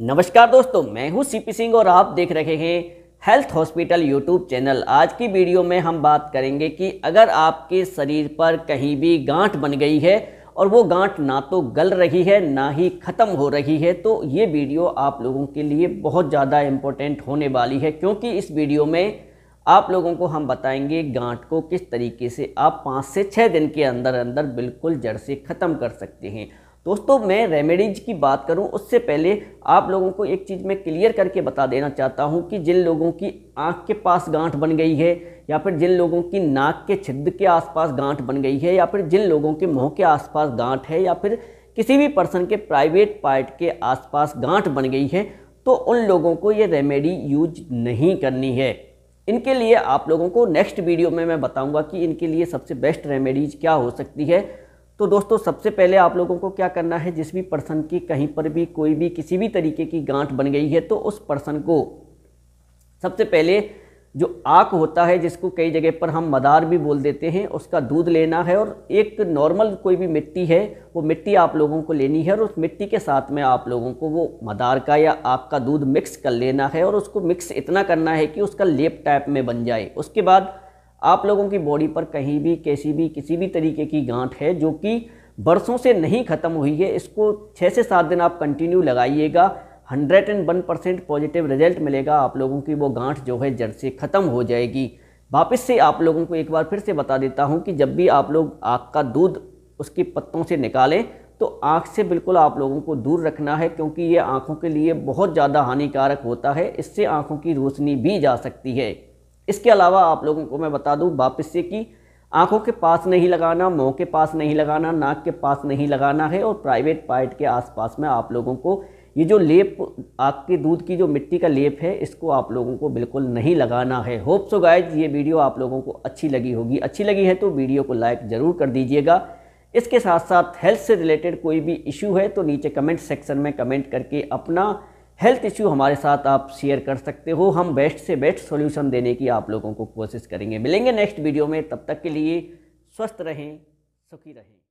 नमस्कार दोस्तों मैं हूं सीपी सिंह और आप देख रहे हैं हेल्थ हॉस्पिटल यूट्यूब चैनल आज की वीडियो में हम बात करेंगे कि अगर आपके शरीर पर कहीं भी गांठ बन गई है और वो गांठ ना तो गल रही है ना ही ख़त्म हो रही है तो ये वीडियो आप लोगों के लिए बहुत ज़्यादा इम्पोर्टेंट होने वाली है क्योंकि इस वीडियो में आप लोगों को हम बताएंगे गांठ को किस तरीके से आप पाँच से छः दिन के अंदर अंदर बिल्कुल जड़ से ख़त्म कर सकते हैं दोस्तों मैं रेमेडीज की बात करूं उससे पहले आप लोगों को एक चीज़ मैं क्लियर करके बता देना चाहता हूं कि जिन लोगों की आँख के पास गांठ बन गई है या फिर जिन लोगों की नाक के छिद्र के आसपास गांठ बन गई है या फिर जिन लोगों के मुंह के आसपास गांठ है या फिर किसी भी पर्सन के प्राइवेट पार्ट के आसपास गांठ बन गई है तो उन लोगों को ये रेमेडी यूज नहीं करनी है इनके लिए आप लोगों को नेक्स्ट वीडियो में मैं बताऊँगा कि इनके लिए सबसे बेस्ट रेमेडीज क्या हो सकती है तो दोस्तों सबसे पहले आप लोगों को क्या करना है जिस भी पर्सन की कहीं पर भी कोई भी किसी भी तरीके की गांठ बन गई है तो उस पर्सन को सबसे पहले जो आँख होता है जिसको कई जगह पर हम मदार भी बोल देते हैं उसका दूध लेना है और एक नॉर्मल कोई भी मिट्टी है वो मिट्टी आप लोगों को लेनी है और उस मिट्टी के साथ में आप लोगों को वो मदार का या आँख का दूध मिक्स कर लेना है और उसको मिक्स इतना करना है कि उसका लेप टाइप में बन जाए उसके बाद आप लोगों की बॉडी पर कहीं भी कैसी भी किसी भी तरीके की गांठ है जो कि बरसों से नहीं ख़त्म हुई है इसको छः से सात दिन आप कंटिन्यू लगाइएगा hundred and one percent positive result मिलेगा आप लोगों की वो गांठ जो है जड़ से ख़त्म हो जाएगी वापस से आप लोगों को एक बार फिर से बता देता हूँ कि जब भी आप लोग आँख का दूध उसके पत्तों से निकालें तो आँख से बिल्कुल आप लोगों को दूर रखना है क्योंकि ये आँखों के लिए बहुत ज़्यादा हानिकारक होता है इससे आँखों की रोशनी भी जा सकती है इसके अलावा आप लोगों को मैं बता दूं वापस से कि आंखों के पास नहीं लगाना मुँह के पास नहीं लगाना नाक के पास नहीं लगाना है और प्राइवेट पार्ट के आसपास में आप लोगों को ये जो लेप के दूध की जो मिट्टी का लेप है इसको आप लोगों को बिल्कुल नहीं लगाना है होप सो गाइज ये वीडियो आप लोगों को अच्छी लगी होगी अच्छी लगी है तो वीडियो को लाइक ज़रूर कर दीजिएगा इसके साथ साथ हेल्थ से रिलेटेड कोई भी इशू है तो नीचे कमेंट सेक्शन में कमेंट करके अपना हेल्थ इश्यू हमारे साथ आप शेयर कर सकते हो हम बेस्ट से बेस्ट सॉल्यूशन देने की आप लोगों को कोशिश करेंगे मिलेंगे नेक्स्ट वीडियो में तब तक के लिए स्वस्थ रहें सुखी रहें